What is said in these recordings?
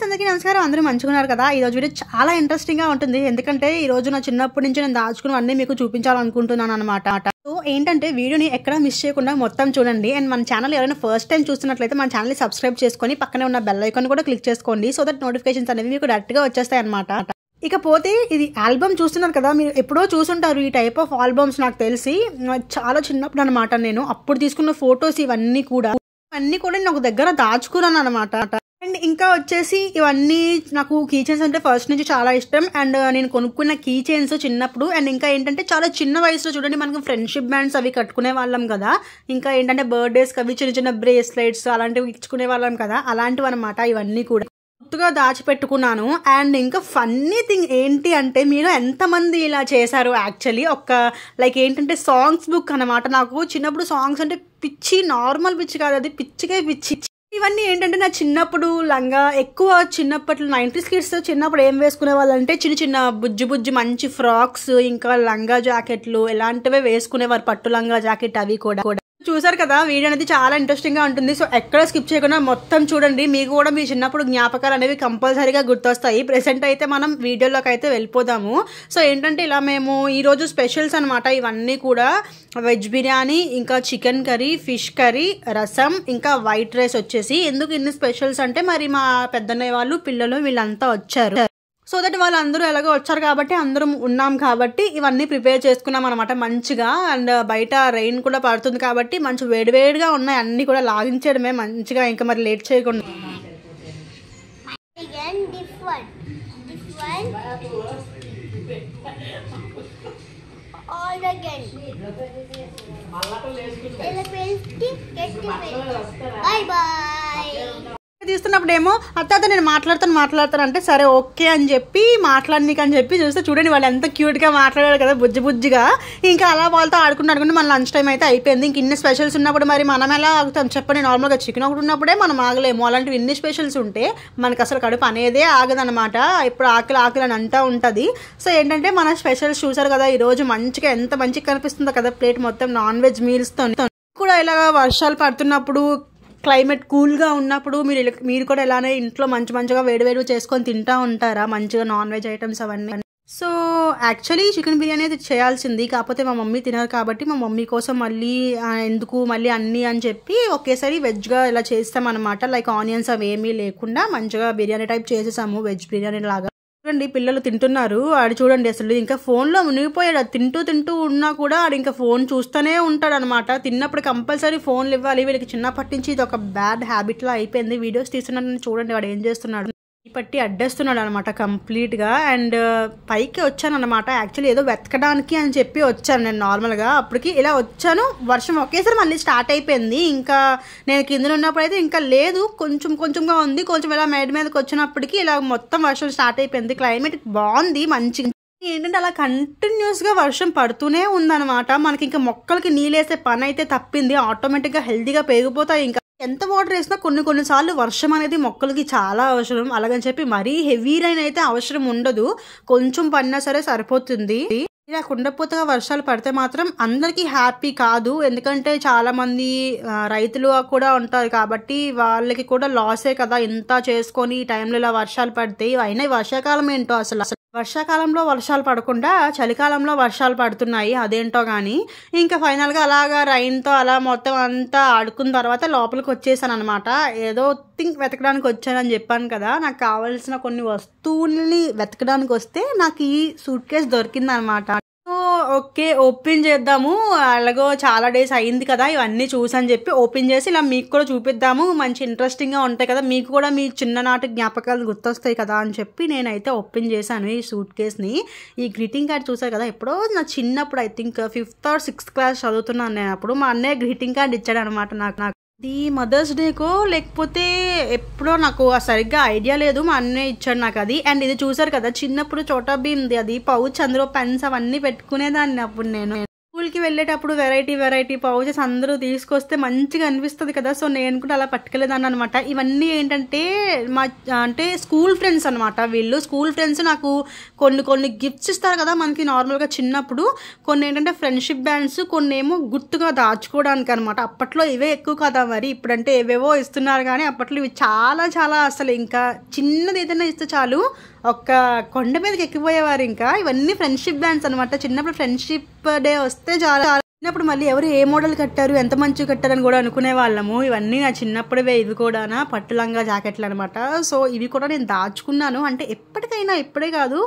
friends అందరికీ నమస్కారం అందరూ మంచుకున్నారు కదా ఈరోజు వీడియో చాలా ఇంట్రెస్టింగ్గా ఉంటుంది ఎందుకంటే ఈ రోజు నా చిన్నప్పటి నుంచి నేను దాచుకున్నవన్నీ మీకు చూపించాలనుకుంటున్నాను అనమాట సో ఏంటంటే వీడియోని ఎక్కడ మిస్ చేయకుండా మొత్తం చూడండి అండ్ మన ఛానల్ ఎవరైనా ఫస్ట్ టైం చూస్తున్నట్లయితే మన ఛానల్ని సబ్స్క్రైబ్ చేసుకొని పక్కనే ఉన్న బెల్ ఐకాన్ కూడా క్లిక్ చేసుకోండి సో దట్ నోటిఫికేషన్స్ అనేవి మీకు డైరెక్ట్గా వచ్చేస్తాయి అనమాట ఇకపోతే ఇది ఆల్బమ్ చూస్తున్నారు కదా మీరు ఎప్పుడో చూసుంటారు ఈ టైప్ ఆఫ్ ఆల్బమ్స్ నాకు తెలిసి చాలా చిన్నప్పుడు అనమాట నేను అప్పుడు తీసుకున్న ఫొటోస్ ఇవన్నీ కూడా ఇవన్నీ కూడా నేను ఒక దగ్గర దాచుకున్నాను అనమాట అండ్ ఇంకా వచ్చేసి ఇవన్నీ నాకు కీ చైన్స్ అంటే ఫస్ట్ నుంచి చాలా ఇష్టం అండ్ uh, నేను కొనుక్కున్న కీ చైన్స్ చిన్నప్పుడు అండ్ ఇంకా ఏంటంటే చాలా చిన్న వయసులో చూడండి మనకు ఫ్రెండ్షిప్ బ్యాండ్స్ అవి కట్టుకునే వాళ్ళం కదా ఇంకా ఏంటంటే బర్త్డేస్కి అవి చిన్న చిన్న బ్రేస్లెట్స్ అలాంటివి ఇచ్చుకునే వాళ్ళం కదా అలాంటివి అనమాట ఇవన్నీ కూడా కొత్తగా దాచిపెట్టుకున్నాను అండ్ ఇంకా ఫన్నీ థింగ్ ఏంటి అంటే మీరు ఎంతమంది ఇలా చేశారు యాక్చువల్లీ ఒక లైక్ ఏంటంటే సాంగ్స్ బుక్ అనమాట నాకు చిన్నప్పుడు సాంగ్స్ అంటే పిచ్చి నార్మల్ పిచ్చి కాదు అది పిచ్చికే పిచ్చి ఇవన్నీ ఏంటంటే నా చిన్నప్పుడు లంగా ఎక్కువ చిన్నప్పట్లో నైన్టీస్ కిడ్స్ చిన్నప్పుడు ఏం వేసుకునే వాళ్ళంటే చిన్న చిన్న బుజ్జి బుజ్జి మంచి ఫ్రాక్స్ ఇంకా లంగా జాకెట్లు ఇలాంటివే వేసుకునేవారు పట్టు లంగా జాకెట్ అవి కూడా చూసారు కదా వీడియో అనేది చాలా ఇంట్రెస్టింగ్గా ఉంటుంది సో ఎక్కడ స్కిప్ చేయకుండా మొత్తం చూడండి మీకు కూడా మీ చిన్నప్పుడు జ్ఞాపకాలు అనేవి కంపల్సరీగా గుర్తొస్తాయి ప్రెసెంట్ అయితే మనం వీడియోలోకి అయితే వెళ్ళిపోదాము సో ఏంటంటే ఇలా మేము ఈరోజు స్పెషల్స్ అనమాట ఇవన్నీ కూడా వెజ్ బిర్యానీ ఇంకా చికెన్ కర్రీ ఫిష్ కర్రీ రసం ఇంకా వైట్ రైస్ వచ్చేసి ఎందుకు ఇన్ని స్పెషల్స్ అంటే మరి మా పెద్దన్నయ్య వాళ్ళు పిల్లలు వీళ్ళంతా వచ్చారు సో దట్ వాళ్ళందరూ ఎలాగో వచ్చారు కాబట్టి అందరం ఉన్నాం కాబట్టి ఇవన్నీ ప్రిపేర్ చేసుకున్నాం అనమాట మంచిగా అండ్ బయట రెయిన్ కూడా పడుతుంది కాబట్టి మంచి వేడివేడిగా ఉన్నాయి అన్నీ కూడా లాగించడమే మంచిగా ఇంకా మరి లేట్ చేయకుండా తీస్తున్నప్పుడు ఏమో అత్తాత నేను మాట్లాడతాను మాట్లాడతాను అంటే సరే ఓకే అని చెప్పి మాట్లాడనీకి అని చెప్పి చూస్తే చూడండి వాళ్ళు ఎంత క్యూట్గా మాట్లాడారు కదా బుజ్జి బుజ్జిగా ఇంకా అలా వాళ్ళతో ఆడుకుంటూ ఆడుకుంటే మన లంచ్ టైం అయితే అయిపోయింది ఇంక ఇన్ని స్పెషల్స్ ఉన్నప్పుడు మరి మనం ఎలా ఆగుతాం చెప్పండి నార్మల్గా చికెన్ ఒకటి ఉన్నప్పుడే మనం ఆగలేము అలాంటివి ఇన్ని స్పెషల్స్ ఉంటే మనకు అసలు కడుపు అనేదే ఆగదనమాట ఇప్పుడు ఆకలి ఆకలి అని అంటూ ఉంటుంది సో ఏంటంటే మన స్పెషల్స్ చూసారు కదా ఈరోజు మంచిగా ఎంత మంచిగా కనిపిస్తుందో కదా ప్లేట్ మొత్తం నాన్ వెజ్ మీల్స్తో కూడా ఇలా వర్షాలు పడుతున్నప్పుడు క్లైమేట్ కూల్గా ఉన్నప్పుడు మీరు మీరు కూడా ఎలానే ఇంట్లో మంచి మంచిగా వేడి చేసుకొని తింటూ ఉంటారా మంచిగా నాన్ వెజ్ ఐటమ్స్ అవన్నీ సో యాక్చువల్లీ చికెన్ బిర్యానీ అయితే చేయాల్సింది కాకపోతే మా మమ్మీ తినరు కాబట్టి మా మమ్మీ కోసం మళ్ళీ ఎందుకు మళ్ళీ అన్నీ అని చెప్పి ఒకేసారి వెజ్గా ఇలా చేస్తామన్నమాట లైక్ ఆనియన్స్ అవి ఏమీ లేకుండా మంచిగా బిర్యానీ టైప్ చేసేసాము వెజ్ బిర్యానీ లాగా చూడండి పిల్లలు తింటున్నారు ఆడు చూడండి అసలు ఇంకా ఫోన్లో మునిగిపోయాడు తింటూ తింటూ ఉన్నా కూడా ఆడు ఇంకా ఫోన్ చూస్తూనే ఉంటాడు అనమాట తిన్నప్పుడు కంపల్సరీ ఫోన్లు ఇవ్వాలి వీళ్ళకి చిన్నప్పటి నుంచి ఇది ఒక బ్యాడ్ హ్యాబిట్లా అయిపోయింది వీడియోస్ తీస్తున్నాడు చూడండి వాడు ఏం చేస్తున్నాడు పట్టి అడ్డేస్తున్నాడు అనమాట కంప్లీట్గా అండ్ పైకి వచ్చాను అనమాట యాక్చువల్లీ ఏదో వెతకడానికి అని చెప్పి వచ్చాను నేను నార్మల్గా అప్పటికి ఇలా వచ్చాను వర్షం ఒకేసారి మళ్ళీ స్టార్ట్ అయిపోయింది ఇంకా నేను కింద ఉన్నప్పుడు అయితే ఇంకా లేదు కొంచెం కొంచెంగా ఉంది కొంచెం ఇలా మేడ మీదకి వచ్చినప్పటికి ఇలా మొత్తం వర్షం స్టార్ట్ అయిపోయింది క్లైమేట్ బాగుంది మంచి ఏంటంటే అలా కంటిన్యూస్గా వర్షం పడుతూనే ఉందన్నమాట మనకి ఇంకా మొక్కలకి నీళ్ళేసే పని అయితే తప్పింది ఆటోమేటిక్గా హెల్తీగా పెరిగిపోతాయి ఇంకా ఎంత వాటర్ వేసినా కొన్ని కొన్నిసార్లు వర్షం అనేది మొక్కలకి చాలా అవసరం అలాగని చెప్పి మరీ హెవీ రైన్ అయితే అవసరం ఉండదు కొంచెం పడినా సరే సరిపోతుంది ఇలా కుండపోతగా వర్షాలు పడితే మాత్రం అందరికీ హ్యాపీ కాదు ఎందుకంటే చాలా మంది రైతులు కూడా ఉంటారు కాబట్టి వాళ్ళకి కూడా లాసే కదా ఇంత చేసుకొని ఈ టైంలో ఇలా వర్షాలు పడితే అయినా వర్షాకాలం ఏంటో అసలు వర్షాకాలంలో వర్షాలు పడకుండా చలికాలంలో వర్షాలు పడుతున్నాయి అదేంటో కానీ ఇంకా ఫైనల్గా అలాగా రైన్తో అలా మొత్తం అంతా ఆడుకున్న తర్వాత లోపలికి వచ్చేసాను అనమాట ఏదో థింక్ వెతకడానికి వచ్చానని చెప్పాను కదా నాకు కావాల్సిన కొన్ని వస్తువుల్ని వెతకడానికి వస్తే నాకు ఈ సూట్ కేస్ దొరికిందనమాట ఓకే ఓపెన్ చేద్దాము అలాగో చాలా డేస్ అయింది కదా ఇవన్నీ చూసని చెప్పి ఓపెన్ చేసి ఇలా మీకు కూడా చూపిద్దాము మంచి ఇంట్రెస్టింగ్గా ఉంటాయి కదా మీకు కూడా మీ చిన్ననాటి జ్ఞాపకాలు గుర్తొస్తాయి కదా అని చెప్పి నేనైతే ఓపెన్ చేశాను ఈ సూట్ కేస్ని ఈ గ్రీటింగ్ కార్డ్ చూసారు కదా ఎప్పుడో నా చిన్నప్పుడు I think fifth or sixth class చదువుతున్నాను నేను అప్పుడు మా అన్నయ్య గ్రీటింగ్ కార్డ్ ఇచ్చాడు అనమాట నాకు నాకు ఇది మదర్స్ డేకో లేకపోతే ఎప్పుడో నాకు సరిగ్గా ఐడియా లేదు మా అన్నయ్య ఇచ్చాడు నాకు అది అండ్ ఇది చూసారు కదా చిన్నప్పుడు చోటా ఉంది అది పౌచ్ అందులో పెన్స్ అవన్నీ పెట్టుకునేదాన్ని అప్పుడు నేను స్కూల్కి వెళ్ళేటప్పుడు వెరైటీ వెరైటీ పౌచెస్ అందరూ తీసుకొస్తే మంచిగా అనిపిస్తుంది కదా సో నేను కూడా అలా పట్టుకెళ్ళేదాన్ని అనమాట ఇవన్నీ ఏంటంటే మా అంటే స్కూల్ ఫ్రెండ్స్ అనమాట వీళ్ళు స్కూల్ ఫ్రెండ్స్ నాకు కొన్ని కొన్ని గిఫ్ట్స్ ఇస్తారు కదా మనకి నార్మల్గా చిన్నప్పుడు కొన్ని ఏంటంటే ఫ్రెండ్షిప్ బ్యాండ్స్ కొన్ని ఏమో గుర్తుగా దాచుకోవడానికి అనమాట అప్పట్లో ఇవే ఎక్కువ కదా మరి ఇప్పుడంటే ఏవేవో ఇస్తున్నారు కానీ అప్పట్లో ఇవి చాలా చాలా అసలు ఇంకా చిన్నది ఏదైనా ఇస్తే చాలు ఒక్క కొండ మీదకి ఎక్కిపోయేవారు ఇంకా ఇవన్నీ ఫ్రెండ్షిప్ బ్యాండ్స్ అనమాట చిన్నప్పుడు ఫ్రెండ్షిప్ డే వస్తే చాలా చిన్నప్పుడు మళ్ళీ ఎవరు ఏ మోడల్ కట్టారు ఎంత మంచి కట్టారని కూడా అనుకునే వాళ్ళము ఇవన్నీ నా చిన్నప్పుడువే ఇవి కూడా పట్టులంగా జాకెట్లు అనమాట సో ఇవి కూడా నేను దాచుకున్నాను అంటే ఎప్పటికైనా ఇప్పుడే కాదు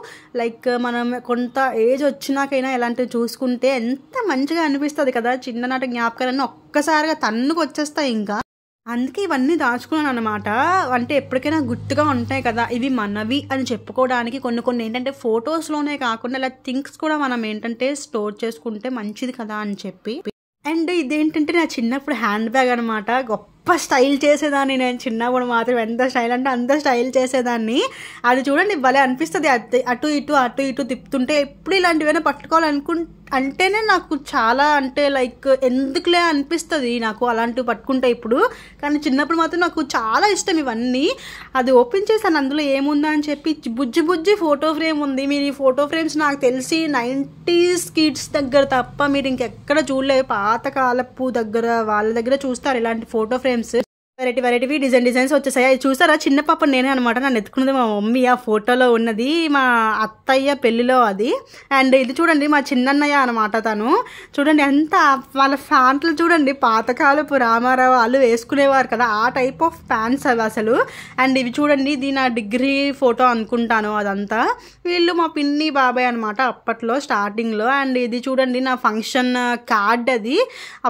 లైక్ మనం కొంత ఏజ్ వచ్చినాకైనా ఇలాంటివి చూసుకుంటే ఎంత మంచిగా అనిపిస్తుంది కదా చిన్ననాటి జ్ఞాపకాలన్నీ ఒక్కసారిగా తన్నుకు వచ్చేస్తాయి ఇంకా అందుకే ఇవన్నీ దాచుకున్నాను అనమాట అంటే ఎప్పటికైనా గుర్తుగా ఉంటాయి కదా ఇవి మనవి అని చెప్పుకోవడానికి కొన్ని కొన్ని ఏంటంటే ఫొటోస్లోనే కాకుండా ఇలా థింగ్స్ కూడా మనం ఏంటంటే స్టోర్ చేసుకుంటే మంచిది కదా అని చెప్పి అండ్ ఇదేంటంటే నా చిన్నప్పుడు హ్యాండ్ బ్యాగ్ అనమాట గొప్ప స్టైల్ చేసేదాన్ని నేను చిన్నప్పుడు మాత్రం ఎంత స్టైల్ అంటే అంత స్టైల్ చేసేదాన్ని అది చూడండి భలే అనిపిస్తుంది అటు ఇటు అటు ఇటు తిప్పుతుంటే ఎప్పుడు ఇలాంటివైనా పట్టుకోవాలనుకుంటే అంటేనే నాకు చాలా అంటే లైక్ ఎందుకులే అనిపిస్తుంది నాకు అలాంటివి పట్టుకుంటే ఇప్పుడు కానీ చిన్నప్పుడు మాత్రం నాకు చాలా ఇష్టం ఇవన్నీ అది ఓపెన్ చేశాను అందులో ఏముందా అని చెప్పి బుజ్జి బుజ్జి ఫోటో ఫ్రేమ్ ఉంది మీరు ఈ ఫోటో ఫ్రేమ్స్ నాకు తెలిసి నైంటీస్ కిడ్స్ దగ్గర తప్ప మీరు ఇంకెక్కడ చూడలేదు పాతకాలపు దగ్గర వాళ్ళ దగ్గర చూస్తారు ఇలాంటి ఫోటో ఫ్రేమ్స్ వెరైటీ వెరైటీవి డిజైన్ డిజైన్స్ వచ్చేసాయి చూసారా చిన్న పాప నేనే అనమాట నన్ను ఎత్తుకున్నది మా మమ్మీ ఆ ఫోటోలో ఉన్నది మా అత్తయ్య పెళ్ళిలో అది అండ్ ఇది చూడండి మా చిన్నన్నయ్య అనమాట తను చూడండి ఎంత వాళ్ళ ఫ్యాంట్లు చూడండి పాతకాలపు రామారావు వాళ్ళు వేసుకునేవారు కదా ఆ టైప్ ఆఫ్ ఫ్యాన్స్ అవి అసలు అండ్ ఇవి చూడండి ఇది నా డిగ్రీ ఫోటో అనుకుంటాను అదంతా వీళ్ళు మా పిన్ని బాబాయ్ అనమాట అప్పట్లో స్టార్టింగ్లో అండ్ ఇది చూడండి నా ఫంక్షన్ కార్డ్ అది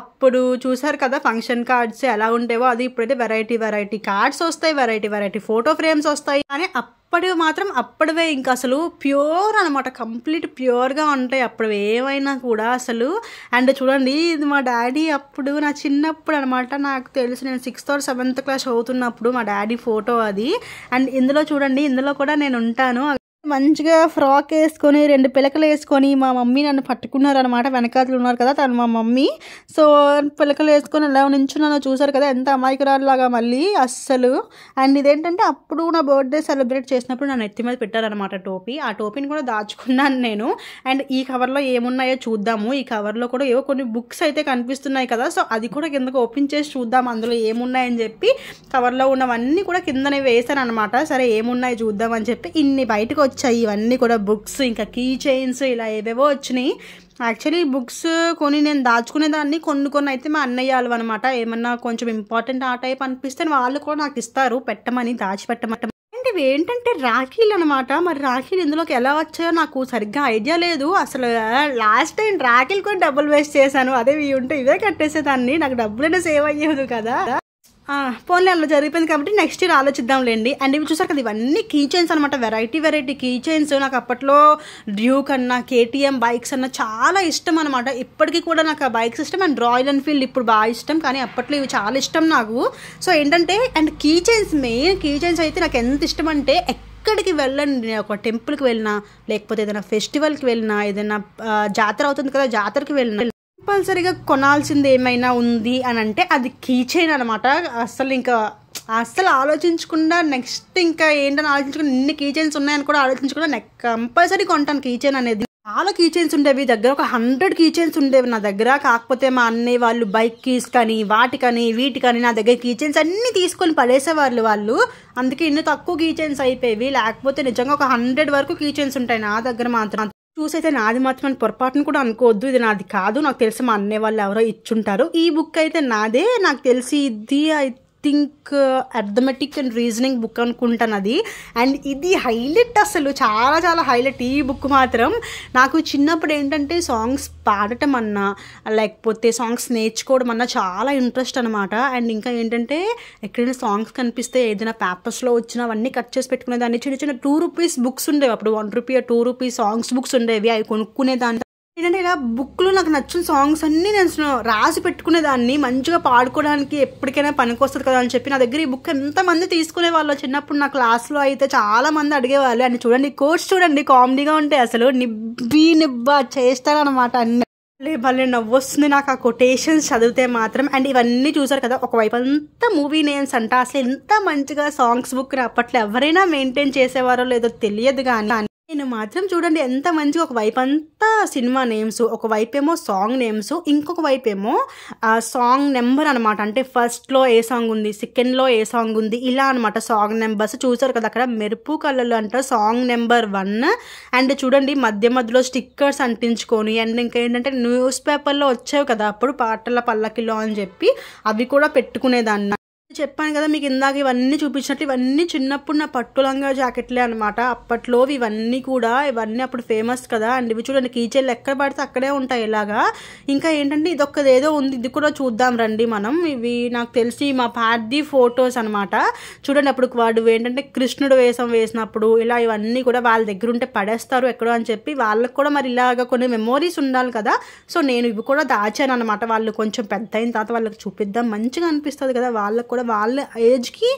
అప్పుడు చూసారు కదా ఫంక్షన్ కార్డ్స్ ఎలా ఉండేవో అది ఇప్పుడైతే వెరైటీ వెరైటీ కార్డ్స్ వస్తాయి వెరైటీ వెరైటీ ఫోటో ఫ్రేమ్స్ వస్తాయి కానీ అప్పటి మాత్రం అప్పటివే ఇంకా అసలు ప్యూర్ అనమాట కంప్లీట్ ప్యూర్గా ఉంటాయి అప్పుడు ఏమైనా కూడా అసలు అండ్ చూడండి ఇది మా డాడీ అప్పుడు నా చిన్నప్పుడు అనమాట నాకు తెలుసు నేను సిక్స్త్ ఆర్ సెవెంత్ క్లాస్ అవుతున్నప్పుడు మా డాడీ ఫోటో అది అండ్ ఇందులో చూడండి ఇందులో కూడా నేను ఉంటాను మంచిగా ఫ్రాక్ వేసుకొని రెండు పిలకలు వేసుకొని మా మమ్మీ నన్ను పట్టుకున్నారు అనమాట వెనకాతలు ఉన్నారు కదా తను మా మమ్మీ సో పిలకలు వేసుకొని ఎలా నించున్నానో చూసారు కదా ఎంత అమాయకురాలాగా మళ్ళీ అస్సలు అండ్ ఇదేంటంటే అప్పుడు నా బర్త్డే సెలబ్రేట్ చేసినప్పుడు నా నెత్తి మీద పెట్టారనమాట టోపీ ఆ టోపీని కూడా దాచుకున్నాను నేను అండ్ ఈ కవర్లో ఏమున్నాయో చూద్దాము ఈ కవర్లో కూడా ఏవో కొన్ని బుక్స్ అయితే కనిపిస్తున్నాయి కదా సో అది కూడా కిందకు ఓపెన్ చేసి చూద్దాం అందులో ఏమున్నాయని చెప్పి కవర్లో ఉన్నవన్నీ కూడా కిందనే వేసాను అనమాట సరే ఏమున్నాయి చూద్దామని చెప్పి ఇన్ని బయటకు వచ్చాయి ఇవన్నీ కూడా బుక్స్ ఇంకా కీ చైన్స్ ఇలా ఏవేవో వచ్చినాయి యాక్చువల్లీ బుక్స్ కొన్ని నేను దాచుకునే దాన్ని కొన్ని కొన్ని అయితే మా అన్నయ్య వాళ్ళు అనమాట ఏమన్నా కొంచెం ఇంపార్టెంట్ ఆ టైప్ అనిపిస్తే వాళ్ళు కూడా నాకు ఇస్తారు పెట్టమని దాచిపెట్టమట ఇవి ఏంటంటే రాఖీలు అనమాట మరి రాఖీలు ఇందులోకి ఎలా వచ్చాయో నాకు సరిగ్గా ఐడియా లేదు అసలు లాస్ట్ టైం రాఖీలు కూడా డబ్బులు వేస్ట్ చేశాను అదే ఇవి ఉంటే ఇవే కట్టేసేదాన్ని నాకు డబ్బులైనా సేవ్ అయ్యేది కదా ఫోన్లో అలా జరిగిపోయింది కాబట్టి నెక్స్ట్ ఇయర్ ఆలోచిద్దాంలేండి అండ్ ఇవి చూసారు కదా ఇవన్నీ కీ చైన్స్ అనమాట వెరైటీ వెరైటీ కీ చైన్స్ నాకు అప్పట్లో డ్యూక్ అన్న కేటీఎం బైక్స్ అన్న చాలా ఇష్టం అనమాట ఇప్పటికీ కూడా నాకు ఆ బైక్స్ ఇష్టం అండ్ రాయల్ ఎన్ఫీల్డ్ ఇప్పుడు బాగా ఇష్టం కానీ అప్పట్లో ఇవి చాలా ఇష్టం నాకు సో ఏంటంటే and key chains main key chains అయితే నాకు ఎంత ఇష్టం అంటే ఎక్కడికి వెళ్ళండి నేను ఒక టెంపుల్కి వెళ్ళినా లేకపోతే ఏదైనా ఫెస్టివల్కి వెళ్ళినా ఏదైనా జాతర అవుతుంది కదా జాతరకి వెళ్ళినా కంపల్సరీగా కొనాల్సింది ఏమైనా ఉంది అని అంటే అది కీ చైన్ అనమాట అస్సలు ఇంకా అస్సలు ఆలోచించకుండా నెక్స్ట్ ఇంకా ఏంటని ఆలోచించుకుని ఇన్ని కీ చైన్స్ ఉన్నాయని కూడా ఆలోచించకుండా కంపల్సరీ కొంటాను కీ చైన్ అనేది చాలా కీ చైన్స్ ఉండేవి దగ్గర ఒక హండ్రెడ్ కీ చైన్స్ ఉండేవి నా దగ్గర కాకపోతే మా అన్నయ్య వాళ్ళు బైక్ కీస్ కానీ వాటికని వీటికని నా దగ్గర కీ చైన్స్ అన్నీ తీసుకొని పడేసేవాళ్ళు వాళ్ళు అందుకే ఇన్ని తక్కువ కీ చైన్స్ అయిపోయేవి లేకపోతే నిజంగా ఒక హండ్రెడ్ వరకు కీ చైన్స్ ఉంటాయి నా దగ్గర మాత్రం చూసైతే నాది మాత్రమే పొరపాటును కూడా అనుకోవద్దు ఇది నాది కాదు నాకు తెలిసి మా అన్నయ్య వాళ్ళు ఎవరో ఇచ్చుంటారు ఈ బుక్ అయితే నాదే నాకు తెలిసి ఇది think arithmetic and reasoning book అనుకుంటాను అది అండ్ ఇది హైలైట్ అసలు చాలా చాలా హైలైట్ ఈ బుక్ మాత్రం నాకు చిన్నప్పుడు ఏంటంటే సాంగ్స్ పాడటం అన్నా లేకపోతే సాంగ్స్ నేర్చుకోవడం అన్నా చాలా ఇంట్రెస్ట్ అనమాట అండ్ ఇంకా ఏంటంటే ఎక్కడైనా సాంగ్స్ కనిపిస్తే ఏదైనా పేపర్స్లో వచ్చినా అవన్నీ కట్ చేసి పెట్టుకునేదాన్ని చిన్న చిన్న టూ రూపీస్ బుక్స్ ఉండేవి అప్పుడు one rupee two rupees songs books ఉండేవి అవి కొనుక్కునేదాన్ని ఏంటంటే ఇలా బుక్లో నాకు నచ్చిన సాంగ్స్ అన్నీ నేను రాసి పెట్టుకునే దాన్ని మంచిగా పాడుకోవడానికి ఎప్పటికైనా పనికొస్తుంది కదా అని చెప్పి నా దగ్గర ఈ బుక్ ఎంతమంది తీసుకునే వాళ్ళు చిన్నప్పుడు నా క్లాస్లో అయితే చాలా మంది అడిగేవాళ్ళు అండ్ చూడండి కోర్స్ చూడండి కామెడీగా ఉంటాయి అసలు నిబ్బి నిబ్బ చేస్తారనమాట అన్ని భలే నవ్వొస్తుంది నాకు ఆ కొటేషన్స్ చదివితే మాత్రం అండ్ ఇవన్నీ చూసారు కదా ఒకవైపు అంత మూవీ నేమ్స్ అంట అసలు ఎంత మంచిగా సాంగ్స్ బుక్ అప్పట్లో ఎవరైనా మెయింటైన్ చేసేవారో లేదో తెలియదు కానీ దీన్ని మాత్రం చూడండి ఎంత మంచిగా ఒక వైపు అంతా సినిమా నేమ్స్ ఒక వైపు ఏమో సాంగ్ నేమ్స్ ఇంకొక వైపు ఏమో సాంగ్ నెంబర్ అనమాట అంటే ఫస్ట్లో ఏ సాంగ్ ఉంది సెకండ్లో ఏ సాంగ్ ఉంది ఇలా అనమాట సాంగ్ నెంబర్స్ చూసారు కదా అక్కడ మెరుపు కలర్లు అంట సాంగ్ నెంబర్ వన్ అండ్ చూడండి మధ్య మధ్యలో స్టిక్కర్స్ అంటించుకొని అండ్ ఇంకా ఏంటంటే న్యూస్ పేపర్లో వచ్చేవి కదా అప్పుడు పాటల పల్లకిలో అని చెప్పి అవి కూడా పెట్టుకునేదాన్ని చెప్పాను కదా మీకు ఇందాక ఇవన్నీ చూపించినట్టు ఇవన్నీ చిన్నప్పుడు నా పట్టులంగా జాకెట్లే అనమాట అప్పట్లో ఇవన్నీ కూడా ఇవన్నీ అప్పుడు ఫేమస్ కదా అండ్ ఇవి చూడండి కీచెళ్ళు ఎక్కడ పడితే అక్కడే ఉంటాయి ఇలాగా ఇంకా ఏంటంటే ఇదొక్కది ఏదో ఉంది ఇది కూడా చూద్దాం రండి మనం ఇవి నాకు తెలిసి మా పార్ది ఫొటోస్ అనమాట చూడండి అప్పుడు వాడు ఏంటంటే కృష్ణుడు వేషం వేసినప్పుడు ఇలా ఇవన్నీ కూడా వాళ్ళ దగ్గర ఉంటే పడేస్తారు ఎక్కడో అని చెప్పి వాళ్ళకు కూడా మరి ఇలాగ కొన్ని మెమోరీస్ ఉండాలి కదా సో నేను ఇవి కూడా దాచాను అనమాట వాళ్ళు కొంచెం పెద్ద అయిన తర్వాత వాళ్ళకి చూపిద్దాం మంచిగా అనిపిస్తుంది కదా వాళ్ళకు కూడా వాళ్ళ వాళ్ళ ఏజ్కి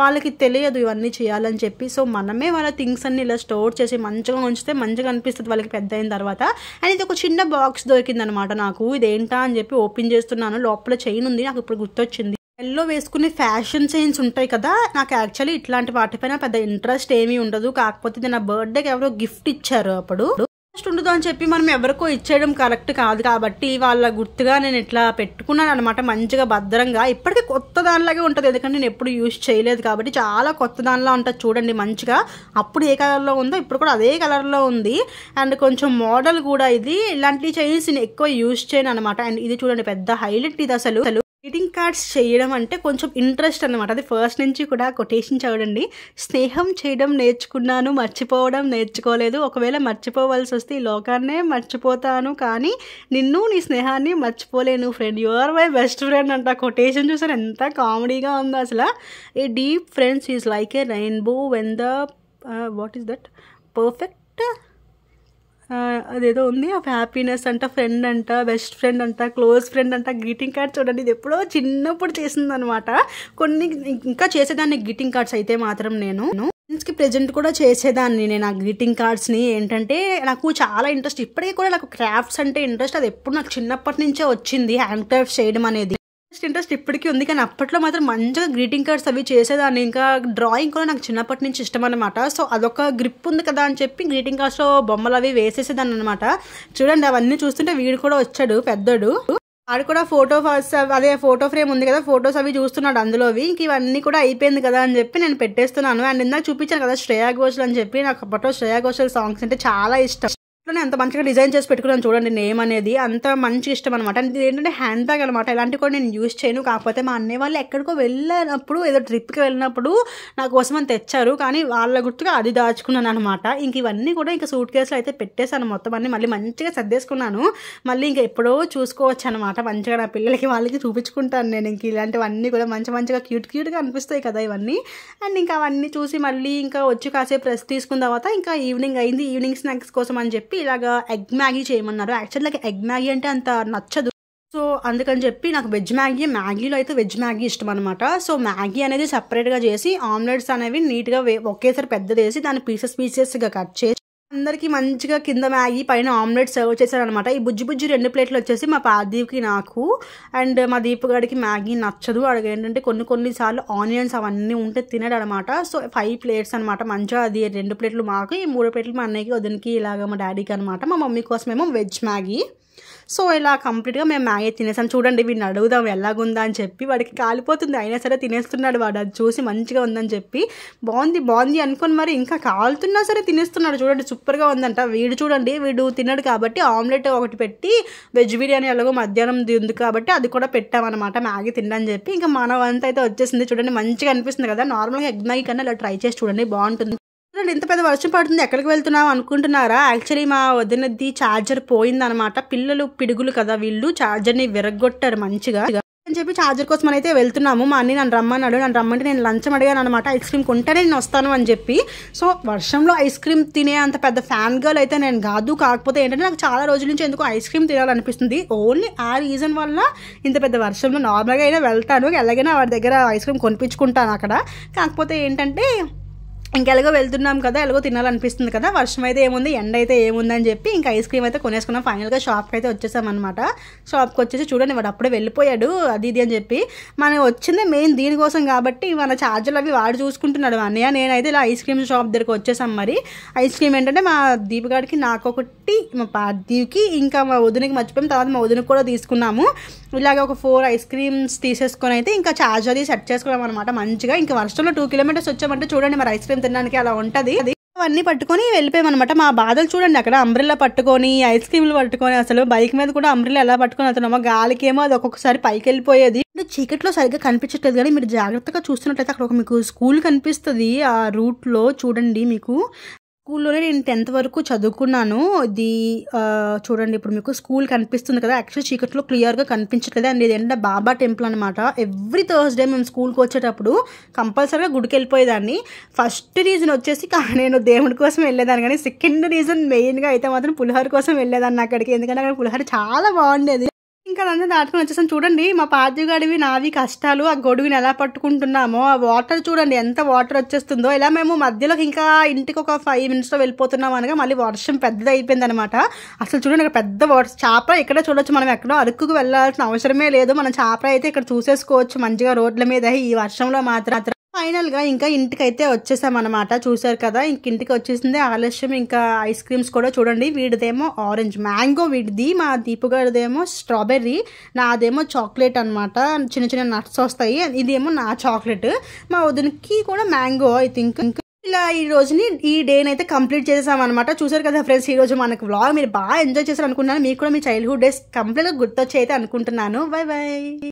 వాళ్ళకి తెలియదు ఇవన్నీ చేయాలని చెప్పి సో మనమే వాళ్ళ థింగ్స్ అన్ని ఇలా స్టోర్ చేసి మంచిగా ఉంచితే మంచిగా అనిపిస్తుంది వాళ్ళకి పెద్ద అయిన తర్వాత అండ్ ఇది ఒక చిన్న బాక్స్ దొరికింది అనమాట నాకు ఇదేంటా అని చెప్పి ఓపెన్ చేస్తున్నాను లోపల చైన్ ఉంది నాకు ఇప్పుడు గుర్తొచ్చింది ఎల్లో వేసుకునే ఫ్యాషన్ చైన్స్ ఉంటాయి కదా నాకు యాక్చువల్లీ ఇట్లాంటి వాటిపైన పెద్ద ఇంట్రెస్ట్ ఏమీ ఉండదు కాకపోతే నా బర్త్డేకి ఎవరో గిఫ్ట్ ఇచ్చారు అప్పుడు ఇంట్రెస్ట్ ఉండదు అని చెప్పి మనం ఎవరికో ఇచ్చేయడం కరెక్ట్ కాదు కాబట్టి వాళ్ళ గుర్తుగా నేను ఇట్లా పెట్టుకున్నాను అనమాట మంచిగా భద్రంగా ఇప్పటికీ కొత్త దానిలాగే ఉంటుంది ఎందుకంటే నేను ఎప్పుడు యూజ్ చేయలేదు కాబట్టి చాలా కొత్త దానిలా ఉంటుంది చూడండి మంచిగా అప్పుడు ఏ కలర్లో ఉందో ఇప్పుడు కూడా అదే కలర్లో ఉంది అండ్ కొంచెం మోడల్ కూడా ఇది ఇలాంటి చైన్స్ నేను ఎక్కువ యూజ్ చేయను అనమాట అండ్ ఇది చూడండి పెద్ద హైలైట్ ఇది అసలు గ్రీటింగ్ కార్డ్స్ చేయడం అంటే కొంచెం ఇంట్రెస్ట్ అనమాట అది ఫస్ట్ నుంచి కూడా కొటేషన్ చూడండి స్నేహం చేయడం నేర్చుకున్నాను మర్చిపోవడం నేర్చుకోలేదు ఒకవేళ మర్చిపోవాల్సి వస్తే ఈ లోకాన్నే మర్చిపోతాను కానీ నిన్ను నీ స్నేహాన్ని మర్చిపోలేను friend your my best friend అంట కొటేషన్ చూసారు ఎంత కామెడీగా ఉందో అసలు a deep friends is like a rainbow when the what is that perfect అదేదో ఉంది ఆ హ్యాపీనెస్ అంట ఫ్రెండ్ అంట బెస్ట్ ఫ్రెండ్ అంట క్లోజ్ ఫ్రెండ్ అంట గ్రీటింగ్ కార్డ్ చూడండి ఇది ఎప్పుడో చిన్నప్పుడు చేసిందనమాట కొన్ని ఇంకా చేసేదాన్ని గ్రీటింగ్ కార్డ్స్ అయితే మాత్రం నేను ఫ్రెండ్స్కి ప్రజెంట్ కూడా చేసేదాన్ని నేను ఆ గ్రీటింగ్ కార్డ్స్ని ఏంటంటే నాకు చాలా ఇంట్రెస్ట్ ఇప్పటికీ కూడా నాకు క్రాఫ్ట్స్ అంటే ఇంట్రెస్ట్ అది ఎప్పుడు నాకు చిన్నప్పటి నుంచే వచ్చింది హ్యాండ్ క్రాఫ్ట్స్ చేయడం అనేది ఇంట్రెస్ట్ ఇంట్రెస్ట్ ఇప్పటికీ ఉంది కానీ అప్పట్లో మాత్రం మంచిగా గ్రీటింగ్ కార్డ్స్ అవి చేసేదాన్ని ఇంకా డ్రాయింగ్ కూడా నాకు చిన్నప్పటి నుంచి ఇష్టం అనమాట సో అదొక గ్రిప్ ఉంది కదా అని చెప్పి గ్రీటింగ్ కార్డ్స్లో బొమ్మలు అవి వేసేసేదాన్ని అనమాట చూడండి అవన్నీ చూస్తుంటే వీడు కూడా వచ్చాడు పెద్దడు వాడు కూడా ఫోటో అదే ఫోటో ఫ్రేమ్ ఉంది కదా ఫొటోస్ అవి చూస్తున్నాడు అందులోవి ఇంక ఇవన్నీ కూడా అయిపోయింది కదా అని చెప్పి నేను పెట్టేస్తున్నాను అండ్ ఇందాక చూపించాను కదా శ్రేయా ఘోషల్ అని చెప్పి నాకు అప్పట్లో శ్రేయా ఘోషల్ సాంగ్స్ అంటే చాలా ఇష్టం ఇట్లానే అంత మంచిగా డిజైన్ చేసి పెట్టుకున్నాను చూడండి నేమ్ అనేది అంత మంచి ఇష్టం అనమాట ఇది ఏంటంటే హ్యాండ్ బ్యాగ్ అనమాట ఇలాంటివి కూడా నేను యూజ్ చేయను కాకపోతే మా అన్నయ్య వాళ్ళు ఎక్కడికో వెళ్ళినప్పుడు ఏదో ట్రిప్కి వెళ్ళినప్పుడు నా కోసం అని తెచ్చారు కానీ వాళ్ళ గుర్తుగా అది దాచుకున్నాను అనమాట ఇంక ఇవన్నీ కూడా ఇంకా సూట్ కేసులో అయితే పెట్టేశాను మొత్తం అన్ని మళ్ళీ మంచిగా సర్దేసుకున్నాను మళ్ళీ ఇంకా ఎప్పుడో చూసుకోవచ్చు అనమాట మంచిగా నా పిల్లలకి వాళ్ళకి చూపించుకుంటాను నేను ఇంక ఇలాంటివన్నీ కూడా మంచి మంచిగా క్యూట్ క్యూట్గా అనిపిస్తాయి కదా ఇవన్నీ అండ్ ఇంకా అవన్నీ చూసి మళ్ళీ ఇంకా వచ్చి కాసేపు రెస్ట్ తీసుకున్న తర్వాత ఇంకా ఈవినింగ్ అయింది ఈవినింగ్ స్నాక్స్ కోసం అని చెప్పి చెప్పి ఇలాగ ఎగ్ మ్యాగీ చేయమన్నారు యాక్చువల్ ఎగ్ మ్యాగీ అంటే అంత నచ్చదు సో అందుకని చెప్పి నాకు వెజ్ మ్యాగీ మ్యాగీలో అయితే వెజ్ మ్యాగీ ఇష్టం అనమాట సో మ్యాగీ అనేది సపరేట్గా చేసి ఆమ్లెట్స్ అనేవి నీట్గా ఒకేసారి పెద్దది వేసి దాన్ని పీసెస్ పీసెస్గా కట్ చేసి అందరికీ మంచిగా కింద మ్యాగీ పైన ఆమ్లెట్ సర్వ్ చేశారనమాట ఈ బుజ్జి బుజ్జి రెండు ప్లేట్లు వచ్చేసి మా పాదీవ్కి నాకు అండ్ మా గారికి మ్యాగీ నచ్చదు అడిగి ఏంటంటే కొన్ని కొన్నిసార్లు ఆనియన్స్ అవన్నీ ఉంటే తినడు అనమాట సో ఫైవ్ ప్లేట్స్ అనమాట మంచిగా అది రెండు ప్లేట్లు మాకు ఈ మూడు ప్లేట్లు మా అన్నయ్యకి వదినకి ఇలాగ మా డాడీకి అనమాట మా మమ్మీ కోసమేమో వెజ్ మ్యాగీ సో ఇలా కంప్లీట్గా మేము మ్యాగీ తినేసాం చూడండి వీడిని అడుగుదాం ఎలాగుందా అని చెప్పి వాడికి కాలిపోతుంది అయినా సరే తినేస్తున్నాడు వాడు అది చూసి మంచిగా ఉందని చెప్పి బాగుంది బాగుంది అనుకుని మరి ఇంకా కాలుతున్నా సరే తినేస్తున్నాడు చూడండి సూపర్గా ఉందంట వీడు చూడండి వీడు తిన్నాడు కాబట్టి ఆమ్లెట్ ఒకటి పెట్టి వెజ్ బిర్యానీ ఎలాగో మధ్యాహ్నం ఉంది కాబట్టి అది కూడా పెట్టామన్నమాట మ్యాగీ తినని చెప్పి ఇంకా మన అంతా అయితే వచ్చేసింది చూడండి మంచిగా అనిపిస్తుంది కదా నార్మల్గా ఎగ్ మ్యాగీ కన్నా ఇలా ట్రై చేసి చూడండి బాగుంటుంది ఇక్కడ ఇంత పెద్ద వర్షం పడుతుంది ఎక్కడికి వెళ్తున్నావు అనుకుంటున్నారా యాక్చువల్లీ మా వదినది ఛార్జర్ పోయిందనమాట పిల్లలు పిడుగులు కదా వీళ్ళు ఛార్జర్ని విరగొట్టారు మంచిగా అని చెప్పి ఛార్జర్ కోసం అయితే వెళ్తున్నాము మా అన్ని నన్ను రమ్మన్నాడు నన్ను రమ్మంటే నేను లంచం అడిగాను అనమాట ఐస్ క్రీమ్ కొంటేనే నేను వస్తాను అని చెప్పి సో వర్షంలో ఐస్ క్రీమ్ తినే అంత పెద్ద ఫ్యాన్ గర్ల్ అయితే నేను కాదు కాకపోతే ఏంటంటే నాకు చాలా రోజుల నుంచి ఎందుకు ఐస్ క్రీమ్ తినాలనిపిస్తుంది ఓన్లీ ఆ రీజన్ వల్ల ఇంత పెద్ద వర్షంలో నార్మల్గా అయినా వెళ్తాను ఎలాగైనా వాడి దగ్గర ఐస్ క్రీమ్ కొనిపించుకుంటాను అక్కడ కాకపోతే ఏంటంటే ఇంకెలాగో వెళ్తున్నాం కదా ఎలాగో తినాలనిపిస్తుంది కదా వర్షం అయితే ఏముంది ఎండ అయితే ఏముంది అని చెప్పి ఇంకా ఐస్ క్రీమ్ అయితే కొనేసుకున్నాం ఫైనల్గా షాప్కి అయితే వచ్చేసామన్నమాట షాప్కి వచ్చేసి చూడండి వాడు అప్పుడే వెళ్ళిపోయాడు అది ఇది అని చెప్పి మనం వచ్చింది మెయిన్ దీనికోసం కాబట్టి మన ఛార్జర్లు అవి వాడు చూసుకుంటున్నాడు అన్నయ్య నేనైతే ఇలా ఐస్ క్రీమ్ షాప్ దగ్గరకు వచ్చేసాం మరి ఐస్ క్రీమ్ ఏంటంటే మా దీపగాడికి నాకు ఒకటి మా పార్థీవ్కి ఇంకా మా వదినకి మర్చిపోయాం తర్వాత మా వదునికి కూడా తీసుకున్నాము ఇలాగ ఒక ఫోర్ ఐస్ క్రీమ్స్ తీసేసుకొని అయితే ఇంకా ఛార్జర్ సెట్ చేసుకున్నాం అనమాట మంచిగా ఇంకా వర్షంలో టూ కిలోమీటర్స్ వచ్చామంటే చూడండి మరి ఐస్ క్రీమ్ తినడానికి అలా ఉంటది అవన్నీ పట్టుకొని వెళ్ళిపోయామన్నమాట మా బాధలు చూడండి అక్కడ అంబ్రిల్లా పట్టుకొని ఐస్ క్రీమ్లు పట్టుకొని అసలు బైక్ మీద కూడా అంబ్రిల్లా ఎలా పట్టుకొని అతను గాలికి ఏమో అది ఒక్కొక్కసారి పైకి వెళ్ళిపోయేది చీకట్లో సరిగ్గా కనిపించట్లేదు కానీ మీరు జాగ్రత్తగా చూస్తున్నట్లయితే అక్కడ ఒక మీకు స్కూల్ కనిపిస్తుంది ఆ రూట్లో చూడండి మీకు స్కూల్లోనే నేను టెన్త్ వరకు చదువుకున్నాను ఇది చూడండి ఇప్పుడు మీకు స్కూల్ కనిపిస్తుంది కదా యాక్చువల్లీ చీకట్లో క్లియర్గా కనిపించట్లేదు అండ్ ఇదేంటంటే బాబా టెంపుల్ అనమాట ఎవ్రీ థర్స్డే మేము స్కూల్కి వచ్చేటప్పుడు కంపల్సరీగా గుడికి వెళ్ళిపోయేదాన్ని ఫస్ట్ రీజన్ వచ్చేసి నేను దేవుడి కోసం వెళ్ళేదాన్ని కానీ సెకండ్ రీజన్ మెయిన్గా అయితే మాత్రం పులిహోర కోసం వెళ్ళేదాన్ని అక్కడికి ఎందుకంటే అక్కడ పులిహోర చాలా బాగుండేది ఇంకా నన్ను దాటుకుని వచ్చేసాను చూడండి మా గడివి నావి కష్టాలు ఆ గొడుగుని ఎలా పట్టుకుంటున్నామో ఆ వాటర్ చూడండి ఎంత వాటర్ వచ్చేస్తుందో ఇలా మేము మధ్యలో ఇంకా ఇంటికి ఒక ఫైవ్ మినిట్స్లో వెళ్ళిపోతున్నాం అనగా మళ్ళీ వర్షం పెద్దది అయిపోయింది అనమాట అసలు చూడండి ఇక్కడ పెద్ద వాటర్ చేప ఇక్కడ చూడొచ్చు మనం ఎక్కడో అరుకుకు వెళ్ళాల్సిన అవసరమే లేదు మనం చేప అయితే ఇక్కడ చూసేసుకోవచ్చు మంచిగా రోడ్ల మీద ఈ వర్షంలో మాత్రం ఫైనల్గా ఇంకా ఇంటికైతే వచ్చేసామన్నమాట చూశారు కదా ఇంక ఇంటికి వచ్చేసింది ఆలస్యం ఇంకా ఐస్ క్రీమ్స్ కూడా చూడండి వీడిదేమో ఆరెంజ్ మ్యాంగో వీడిది మా దీపు గారిదేమో స్ట్రాబెర్రీ నాదేమో చాక్లెట్ అనమాట చిన్న చిన్న నట్స్ వస్తాయి ఇదేమో నా చాక్లెట్ మా వదినకి కూడా మ్యాంగో ఐ థింక్ ఇలా ఈ రోజుని ఈ నైతే కంప్లీట్ చేసేసామన్నమాట చూసారు కదా ఫ్రెండ్స్ ఈ రోజు మనకు వ్లాగ్ మీరు బాగా ఎంజాయ్ చేశారు అనుకున్నాను మీకు కూడా మీ చైల్డ్హుడ్ డేస్ కంప్లీట్గా గుర్తొచ్చి అయితే అనుకుంటున్నాను బై బై